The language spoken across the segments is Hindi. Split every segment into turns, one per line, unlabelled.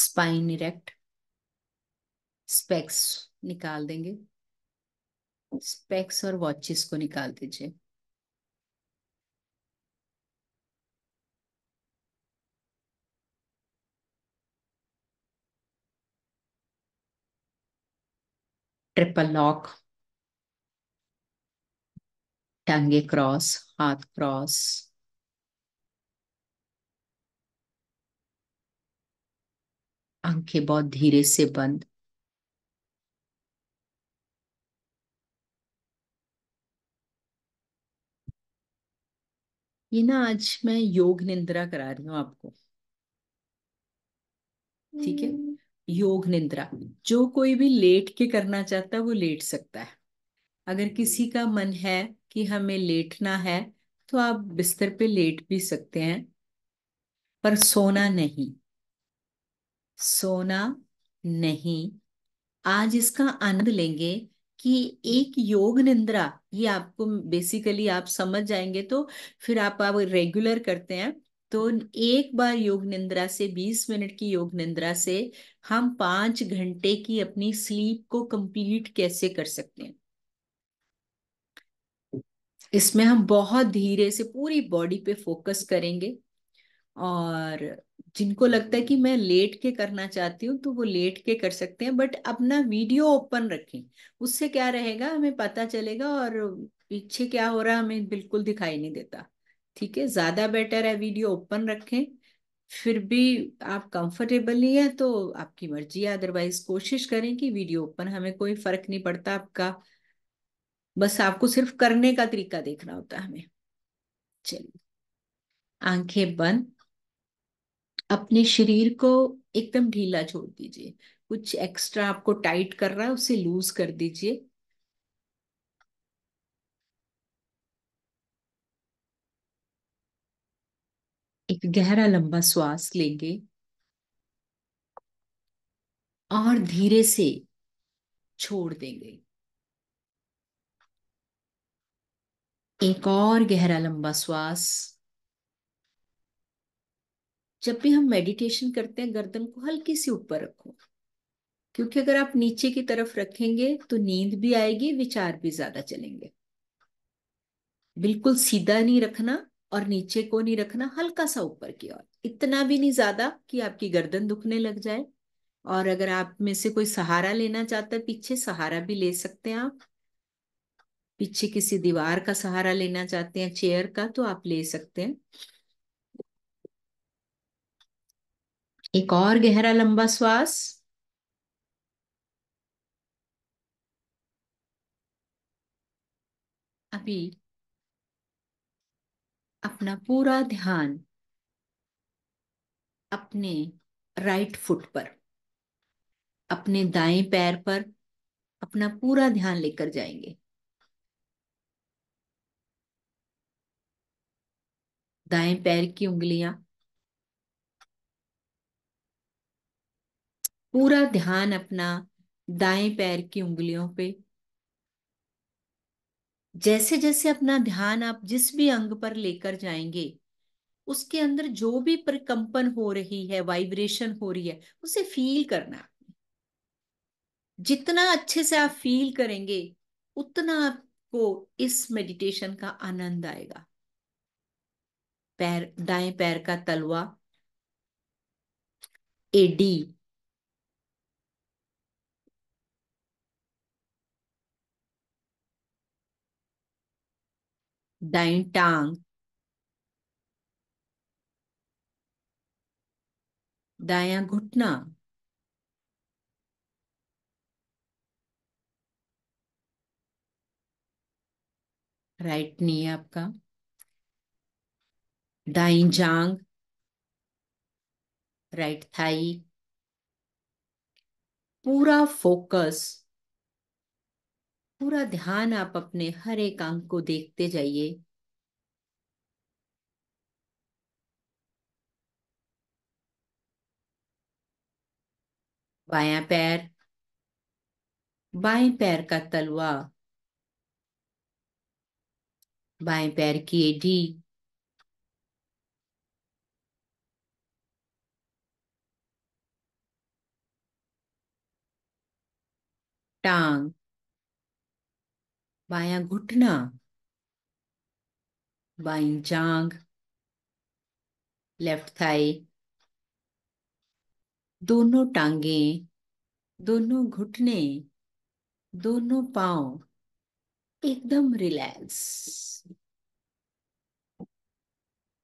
स्पाइन इरेक्ट स्पेक्स निकाल देंगे स्पेक्स और वॉचेस को निकाल दीजिए ट्रिपल लॉक टांगे क्रॉस हाथ क्रॉस आंखें बहुत धीरे से बंद ये ना आज मैं योग निंद्रा करा रही हूं आपको ठीक है हम्म। योग निंद्रा जो कोई भी लेट के करना चाहता है वो लेट सकता है अगर किसी का मन है कि हमें लेटना है तो आप बिस्तर पे लेट भी सकते हैं पर सोना नहीं सोना नहीं आज इसका आनंद लेंगे कि एक योग निंद्रा ये आपको बेसिकली आप समझ जाएंगे तो फिर आप आप रेगुलर करते हैं तो एक बार योग निंद्रा से बीस मिनट की योग निंद्रा से हम पांच घंटे की अपनी स्लीप को कंप्लीट कैसे कर सकते हैं इसमें हम बहुत धीरे से पूरी बॉडी पे फोकस करेंगे और जिनको लगता है कि मैं लेट के करना चाहती हूँ तो वो लेट के कर सकते हैं बट अपना वीडियो ओपन रखें उससे क्या रहेगा हमें पता चलेगा और पीछे क्या हो रहा है हमें बिल्कुल दिखाई नहीं देता ठीक है ज्यादा बेटर है वीडियो ओपन रखें फिर भी आप कंफर्टेबल नहीं है तो आपकी मर्जी है अदरवाइज कोशिश करें कि वीडियो ओपन हमें कोई फर्क नहीं पड़ता आपका बस आपको सिर्फ करने का तरीका देखना होता है हमें चलिए आंखें बंद अपने शरीर को एकदम ढीला छोड़ दीजिए कुछ एक्स्ट्रा आपको टाइट कर रहा है उसे लूज कर दीजिए एक गहरा लंबा श्वास लेंगे और धीरे से छोड़ देंगे एक और गहरा लंबा श्वास जब भी हम मेडिटेशन करते हैं गर्दन को हल्की सी ऊपर रखो क्योंकि अगर आप नीचे की तरफ रखेंगे तो नींद भी आएगी विचार भी ज्यादा चलेंगे बिल्कुल सीधा नहीं रखना और नीचे को नहीं रखना हल्का सा ऊपर की ओर इतना भी नहीं ज्यादा कि आपकी गर्दन दुखने लग जाए और अगर आप में से कोई सहारा लेना चाहता है पीछे सहारा भी ले सकते हैं आप पीछे किसी दीवार का सहारा लेना चाहते हैं चेयर का तो आप ले सकते हैं एक और गहरा लंबा श्वास अभी अपना पूरा ध्यान अपने राइट फुट पर अपने दाएं पैर पर अपना पूरा ध्यान लेकर जाएंगे दाएं पैर की उंगलियां पूरा ध्यान अपना दाएं पैर की उंगलियों पे जैसे जैसे अपना ध्यान आप जिस भी अंग पर लेकर जाएंगे उसके अंदर जो भी प्रकंपन हो रही है वाइब्रेशन हो रही है उसे फील करना जितना अच्छे से आप फील करेंगे उतना आपको इस मेडिटेशन का आनंद आएगा पैर दाएं पैर का तलवा एडी दाएं टांग दाया घुटना राइट नहीं है आपका दाई जांग राइट थाई पूरा फोकस पूरा ध्यान आप अपने हर एक अंग को देखते जाइए बाया पैर बाएं पैर का तलवा बाएं पैर की एडी टांग बाया घुटना बाई जांग लेफ्ट थाई दोनों टांगे दोनों घुटने दोनों पांव एकदम रिलैक्स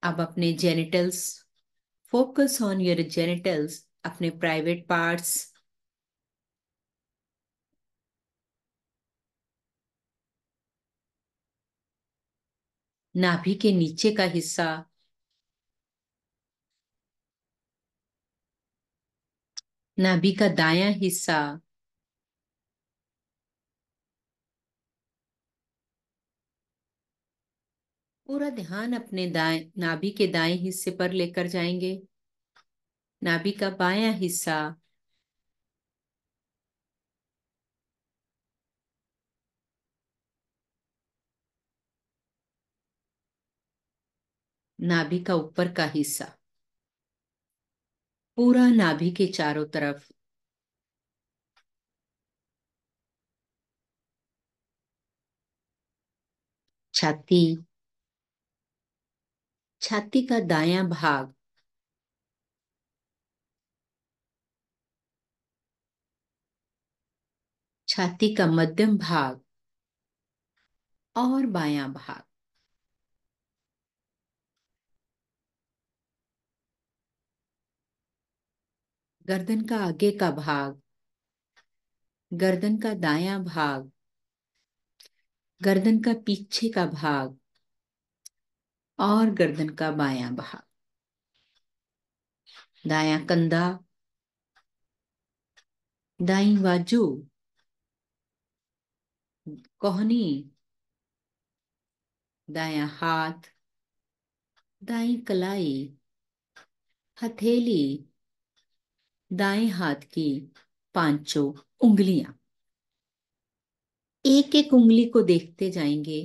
अब अपने genitals focus on your genitals अपने प्राइवेट पार्ट्स नाभि के नीचे का हिस्सा नाभि का दायां हिस्सा पूरा ध्यान अपने दाएं नाभि के दाएं हिस्से पर लेकर जाएंगे नाभि का बायां हिस्सा नाभि का ऊपर का हिस्सा पूरा नाभि के चारों तरफ छाती छाती का दायां भाग छाती का मध्यम भाग और बायां भाग गर्दन का आगे का भाग गर्दन का दाया भाग गर्दन का पीछे का भाग और गर्दन का बायां भाग दाया कंधा दाई बाजू कोहनी दाया हाथ दाई कलाई हथेली दाएं हाथ की पांचों उंगलियां एक एक उंगली को देखते जाएंगे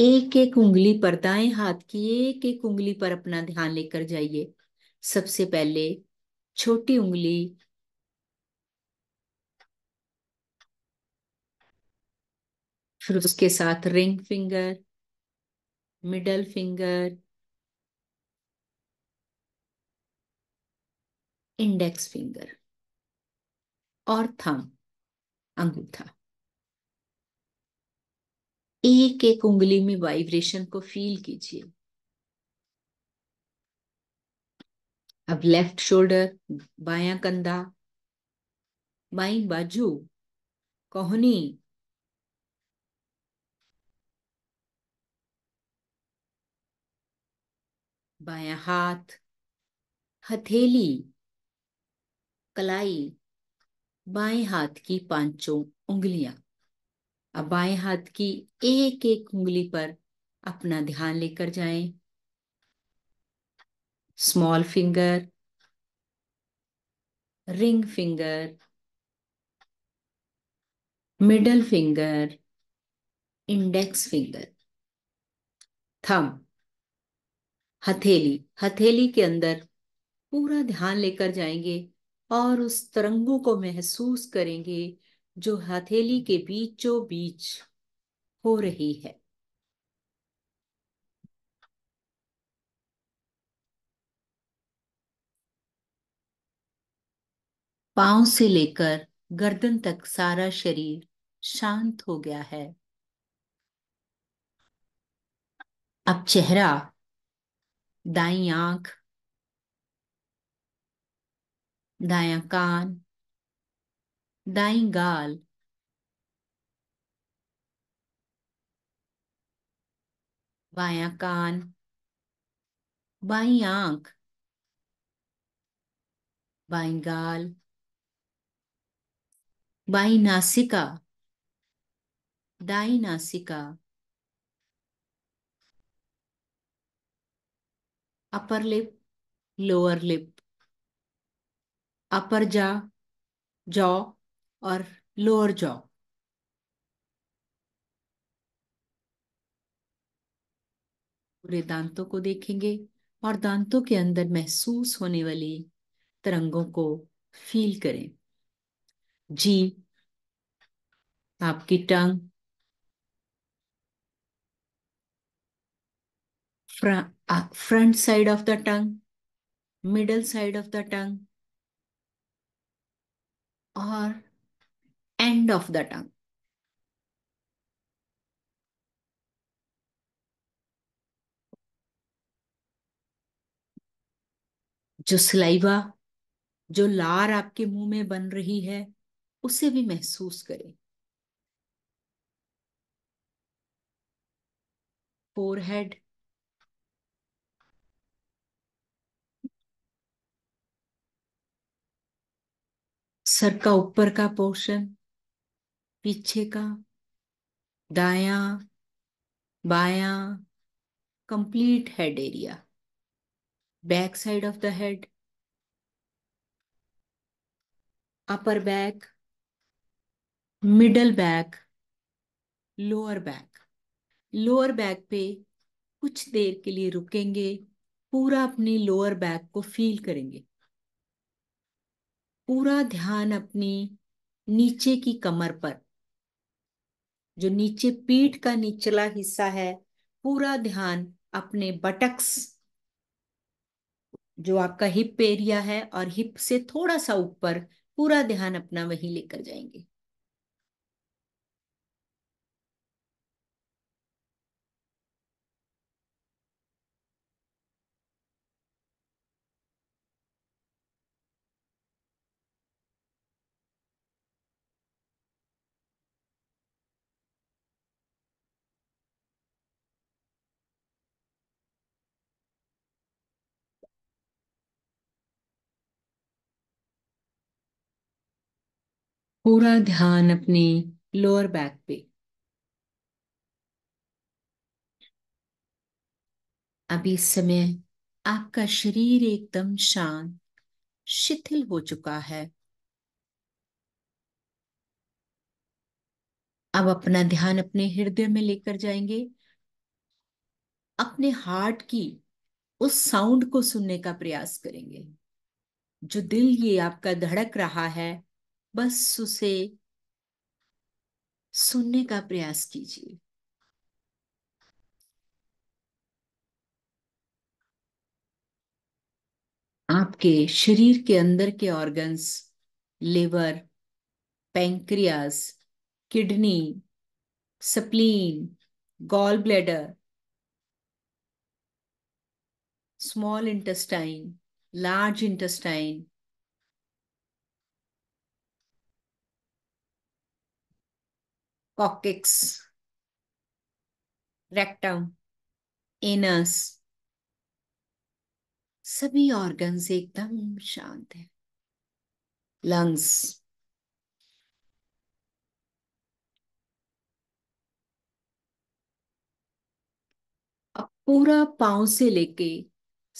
एक एक उंगली पर दाएं हाथ की एक एक उंगली पर अपना ध्यान लेकर जाइए सबसे पहले छोटी उंगली फिर उसके साथ ring finger middle finger index finger और थम अंगूठा एक एक उंगली में वाइब्रेशन को फील कीजिए अब लेफ्ट शोल्डर बायां कंधा बाई बाजू कोहनी बाया हाथ हथेली कलाई बाएं हाथ की पांचों उंगलियां अब बाएं हाथ की एक एक उंगली पर अपना ध्यान लेकर जाएं small finger ring finger middle finger index finger thumb हथेली हथेली के अंदर पूरा ध्यान लेकर जाएंगे और उस तरंगों को महसूस करेंगे जो हथेली के बीचों बीच हो रही है पांव से लेकर गर्दन तक सारा शरीर शांत हो गया है अब चेहरा दाई आंख दाया कान दाई गाल बाया कान बाई आंख बाई गाल बाई नासिका दाई नासिका upper lip lower lip upper जा जॉ और लोअर जॉ पूरे दांतों को देखेंगे और दांतों के अंदर महसूस होने वाली तरंगों को फील करें जी आपकी tongue front side of the tongue middle side of the tongue और एंड ऑफ द टंग जो सिलाईवा जो लार आपके मुंह में बन रही है उसे भी महसूस करें फोरहेड सर का ऊपर का पोर्शन पीछे का दाया बाया complete head area back side of the head upper back middle back lower back lower back पे कुछ देर के लिए रुकेंगे पूरा अपनी लोअर बैक को फील करेंगे पूरा ध्यान अपनी नीचे की कमर पर जो नीचे पीठ का निचला हिस्सा है पूरा ध्यान अपने बटक्स जो आपका हिप एरिया है और हिप से थोड़ा सा ऊपर पूरा ध्यान अपना वहीं लेकर जाएंगे पूरा ध्यान अपने लोअर बैक पे अभी इस समय आपका शरीर एकदम शांत शिथिल हो चुका है अब अपना ध्यान अपने हृदय में लेकर जाएंगे अपने हार्ट की उस साउंड को सुनने का प्रयास करेंगे जो दिल ये आपका धड़क रहा है बस उसे सुनने का प्रयास कीजिए आपके शरीर के अंदर के organs liver pancreas kidney spleen gall bladder small intestine large intestine coccyx, rectum anus सभी ऑर्गन्स एकदम शांत है लंग्स अब पूरा पांव से लेके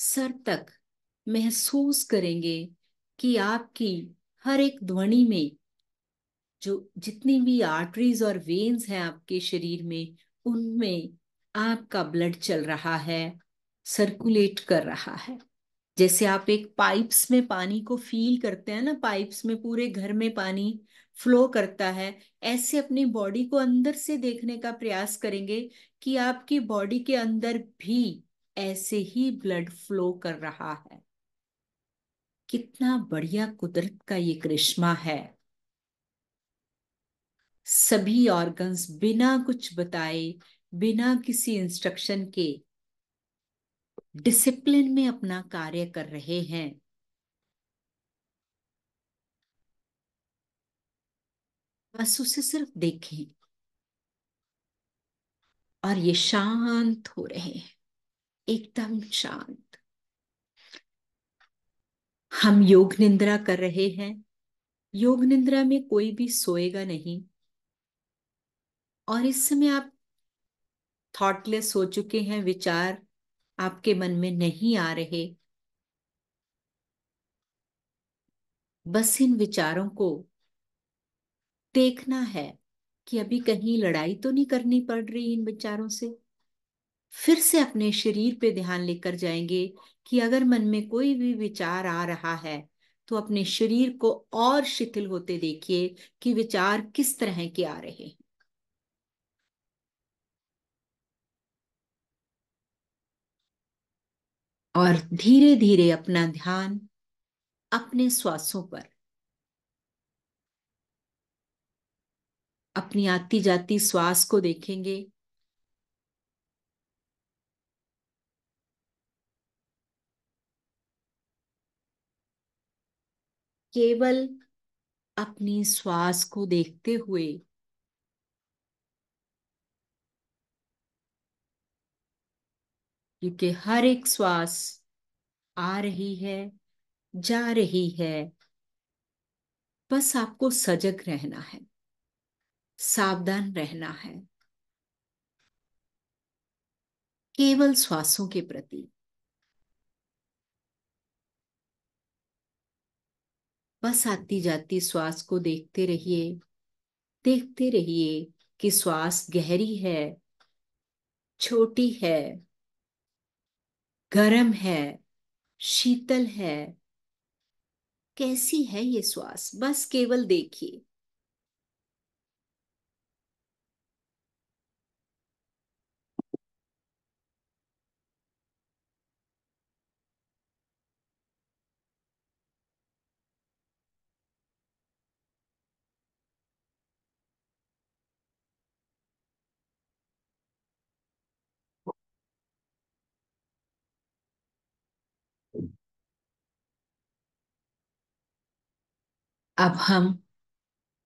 सर तक महसूस करेंगे कि आपकी हर एक ध्वनि में जो जितनी भी आर्टरीज और वेन्स हैं आपके शरीर में उनमें आपका ब्लड चल रहा है सर्कुलेट कर रहा है जैसे आप एक पाइप्स में पानी को फील करते हैं ना पाइप्स में पूरे घर में पानी फ्लो करता है ऐसे अपनी बॉडी को अंदर से देखने का प्रयास करेंगे कि आपकी बॉडी के अंदर भी ऐसे ही ब्लड फ्लो कर रहा है कितना बढ़िया कुदरत का ये करिश्मा है सभी ऑर्गन्स बिना कुछ बताए बिना किसी इंस्ट्रक्शन के डिसिप्लिन में अपना कार्य कर रहे हैं बस उसे सिर्फ देखें और ये शांत हो रहे हैं एकदम शांत हम योग निंद्रा कर रहे हैं योग निंद्रा में कोई भी सोएगा नहीं और इस समय आप थॉटलेस हो चुके हैं विचार आपके मन में नहीं आ रहे बस इन विचारों को देखना है कि अभी कहीं लड़ाई तो नहीं करनी पड़ रही इन विचारों से फिर से अपने शरीर पे ध्यान लेकर जाएंगे कि अगर मन में कोई भी विचार आ रहा है तो अपने शरीर को और शिथिल होते देखिए कि विचार किस तरह के आ रहे हैं और धीरे धीरे अपना ध्यान अपने श्वासों पर अपनी आती जाती श्वास को देखेंगे केवल अपनी श्वास को देखते हुए क्योंकि हर एक श्वास आ रही है जा रही है बस आपको सजग रहना है सावधान रहना है केवल श्वासों के प्रति बस आती जाती श्वास को देखते रहिए देखते रहिए कि श्वास गहरी है छोटी है गर्म है शीतल है कैसी है ये श्वास बस केवल देखिए अब हम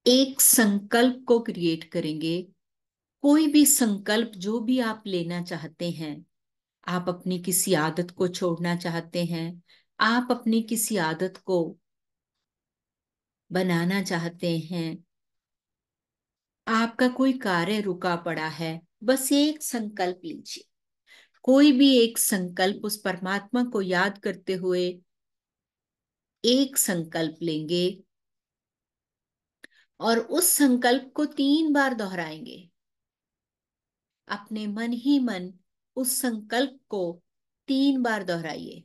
एक संकल्प को क्रिएट करेंगे कोई भी संकल्प जो भी आप लेना चाहते हैं आप अपनी किसी आदत को छोड़ना चाहते हैं आप अपनी किसी आदत को बनाना चाहते हैं आपका कोई कार्य रुका पड़ा है बस एक संकल्प लीजिए कोई भी एक संकल्प उस परमात्मा को याद करते हुए एक संकल्प लेंगे और उस संकल्प को तीन बार दोहराएंगे अपने मन ही मन उस संकल्प को तीन बार दोहराइए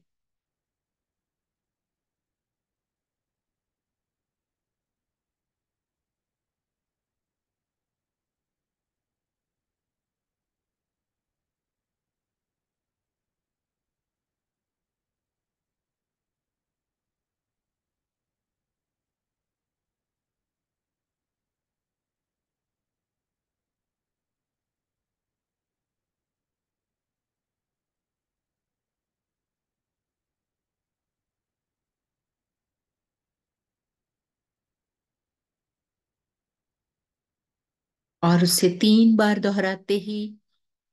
और उसे तीन बार दोहराते ही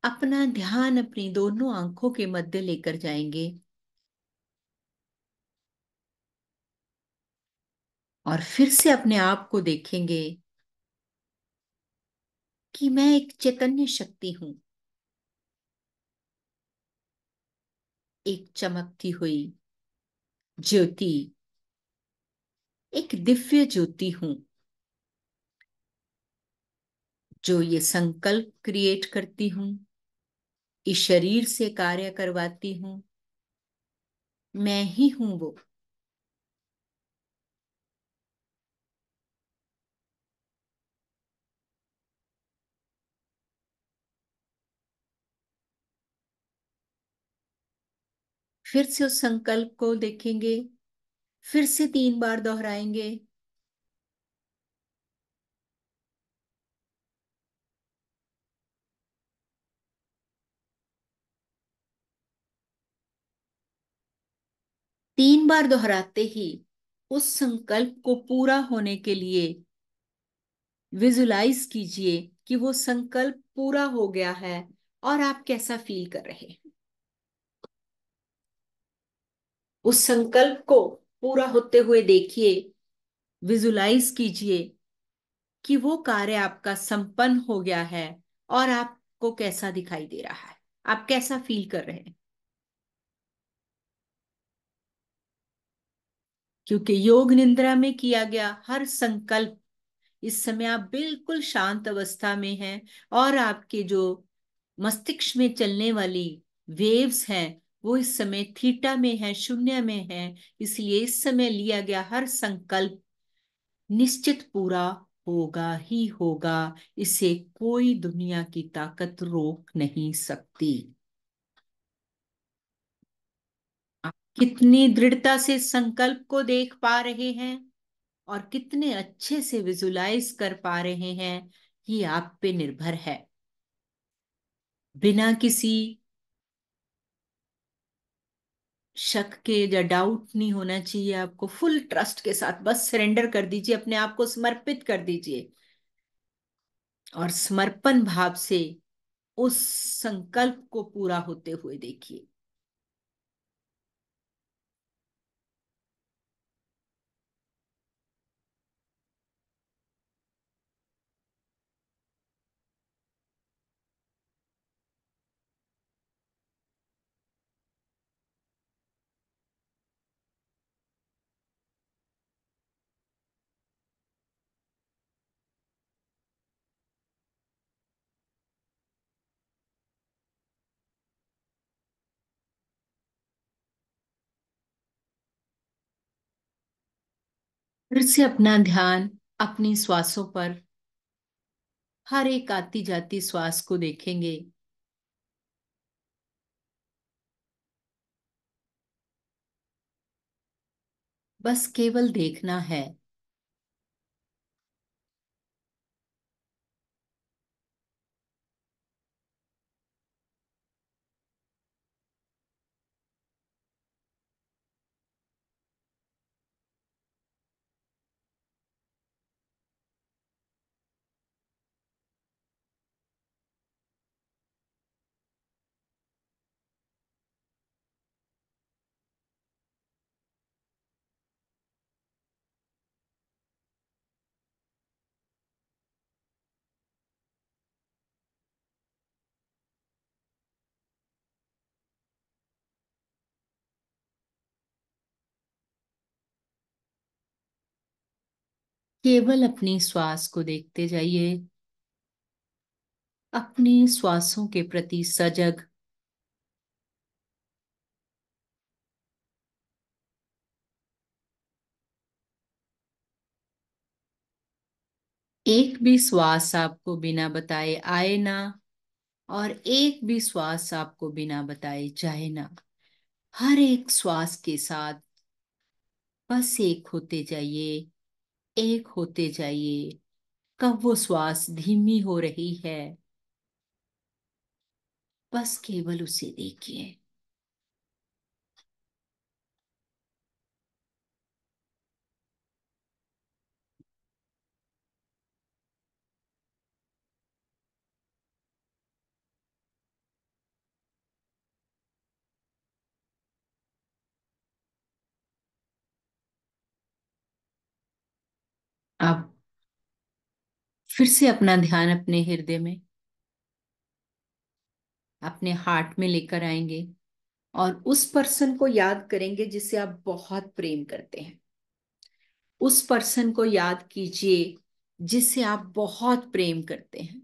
अपना ध्यान अपनी दोनों आंखों के मध्य लेकर जाएंगे और फिर से अपने आप को देखेंगे कि मैं एक चैतन्य शक्ति हूं एक चमकती हुई ज्योति एक दिव्य ज्योति हूं जो ये संकल्प क्रिएट करती हूं इस शरीर से कार्य करवाती हूं मैं ही हूं वो फिर से उस संकल्प को देखेंगे फिर से तीन बार दोहराएंगे तीन बार दोहराते ही उस संकल्प को पूरा होने के लिए विजुलाइज कीजिए कि वो संकल्प पूरा हो गया है और आप कैसा फील कर रहे हैं उस संकल्प को पूरा होते हुए देखिए विजुलाइज कीजिए कि वो कार्य आपका संपन्न हो गया है और आपको कैसा दिखाई दे रहा है आप कैसा फील कर रहे हैं क्योंकि योग निंद्रा में किया गया हर संकल्प इस समय आप बिल्कुल शांत अवस्था में हैं और आपके जो मस्तिष्क में चलने वाली वेव्स हैं वो इस समय थीटा में है शून्य में है इसलिए इस समय लिया गया हर संकल्प निश्चित पूरा होगा ही होगा इसे कोई दुनिया की ताकत रोक नहीं सकती कितनी दृढ़ता से संकल्प को देख पा रहे हैं और कितने अच्छे से विजुलाइज कर पा रहे हैं ये आप पे निर्भर है बिना किसी शक के या डाउट नहीं होना चाहिए आपको फुल ट्रस्ट के साथ बस सरेंडर कर दीजिए अपने आप को समर्पित कर दीजिए और समर्पण भाव से उस संकल्प को पूरा होते हुए देखिए फिर से अपना ध्यान अपनी श्वासों पर हर एक आती जाती श्वास को देखेंगे बस केवल देखना है केवल अपनी श्वास को देखते जाइए अपने श्वासों के प्रति सजग एक भी श्वास आपको बिना बताए आए ना और एक भी श्वास आपको बिना बताए जाए ना हर एक श्वास के साथ बस एक होते जाइए एक होते जाइए कब वो श्वास धीमी हो रही है बस केवल उसे देखिए आप फिर से अपना ध्यान अपने हृदय में अपने हार्ट में लेकर आएंगे और उस पर्सन को याद करेंगे जिसे आप बहुत प्रेम करते हैं उस पर्सन को याद कीजिए जिसे आप बहुत प्रेम करते हैं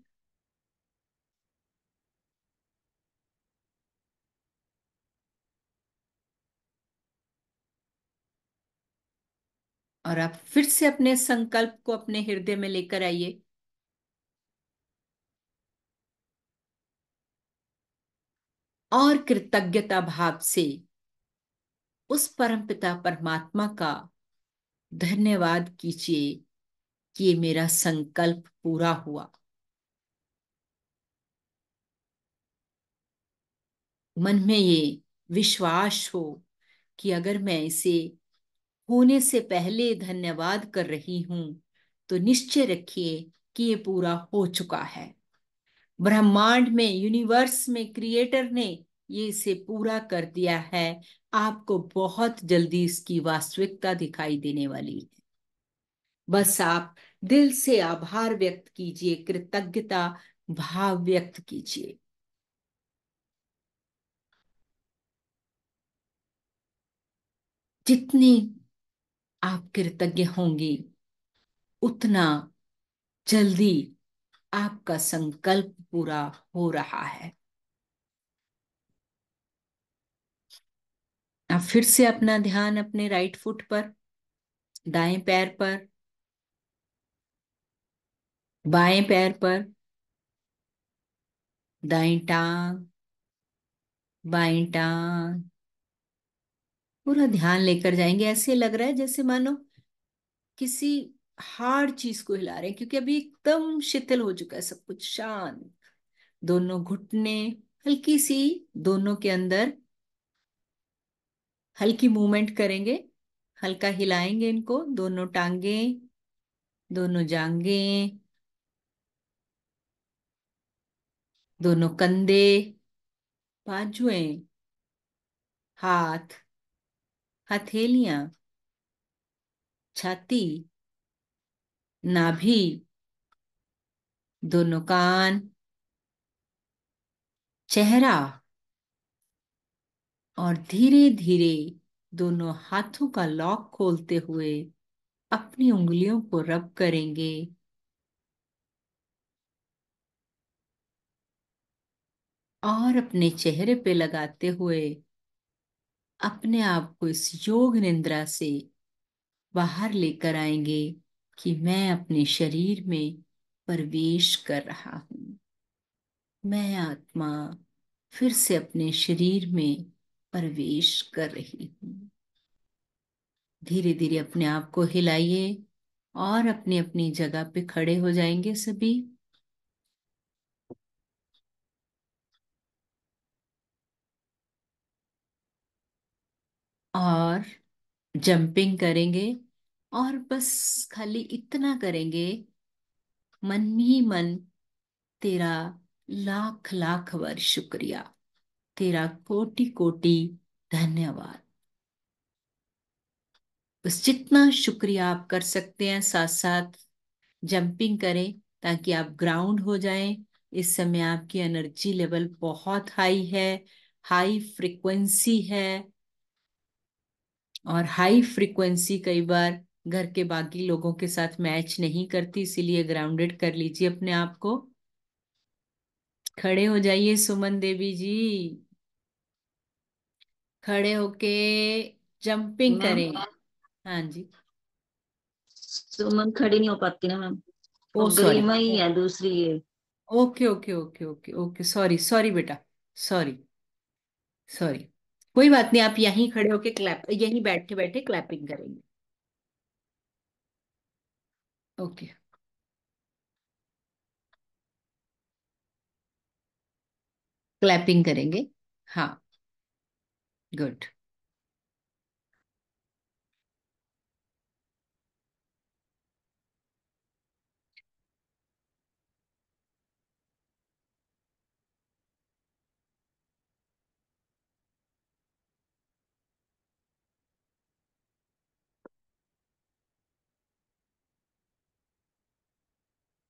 और आप फिर से अपने संकल्प को अपने हृदय में लेकर आइए और कृतज्ञता भाव से उस परमपिता परमात्मा का धन्यवाद कीजिए कि ये मेरा संकल्प पूरा हुआ मन में ये विश्वास हो कि अगर मैं इसे होने से पहले धन्यवाद कर रही हूं तो निश्चय रखिए कि ये पूरा हो चुका है ब्रह्मांड में यूनिवर्स में क्रिएटर ने ये इसे पूरा कर दिया है आपको बहुत जल्दी इसकी वास्तविकता दिखाई देने वाली है बस आप दिल से आभार व्यक्त कीजिए कृतज्ञता भाव व्यक्त कीजिए जितनी आप कृतज्ञ होंगी उतना जल्दी आपका संकल्प पूरा हो रहा है आप फिर से अपना ध्यान अपने राइट फुट पर दाएं पैर पर बाएं पैर पर दाएं टांग बाएं टांग पूरा ध्यान लेकर जाएंगे ऐसे लग रहा है जैसे मानो किसी हार्ड चीज को हिला रहे हैं क्योंकि अभी एकदम शिथिल हो चुका है सब कुछ शांत दोनों घुटने हल्की सी दोनों के अंदर हल्की मूवमेंट करेंगे हल्का हिलाएंगे इनको दोनों टांगे दोनों जांगे दोनों कंधे बाजुए हाथ हथेलियां छाती नाभि दोनों कान चेहरा और धीरे धीरे दोनों हाथों का लॉक खोलते हुए अपनी उंगलियों को रब करेंगे और अपने चेहरे पे लगाते हुए अपने आप को इस योग निंद्रा से बाहर लेकर आएंगे कि मैं अपने शरीर में प्रवेश कर रहा हूं मैं आत्मा फिर से अपने शरीर में प्रवेश कर रही हूँ धीरे धीरे अपने आप को हिलाइए और अपनी अपनी जगह पे खड़े हो जाएंगे सभी और जंपिंग करेंगे और बस खाली इतना करेंगे मन ही मन तेरा लाख लाख बार शुक्रिया तेरा कोटि कोटि धन्यवाद बस जितना शुक्रिया आप कर सकते हैं साथ साथ जंपिंग करें ताकि आप ग्राउंड हो जाएं इस समय आपकी एनर्जी लेवल बहुत हाई है हाई फ्रिक्वेंसी है और हाई फ्रीक्वेंसी कई बार घर के बाकी लोगों के साथ मैच नहीं करती इसीलिए ग्राउंडेड कर लीजिए अपने आप को खड़े हो जाइए सुमन देवी जी खड़े होके जंपिंग करें हाँ जी सुमन खड़ी नहीं हो पाती ना मैम ही है दूसरी ये okay okay okay okay okay sorry sorry बेटा सॉरी सॉरी कोई बात नहीं आप यहीं खड़े होके क्लैप यहीं बैठे बैठे क्लैपिंग करेंगे ओके क्लैपिंग करेंगे हाँ गुड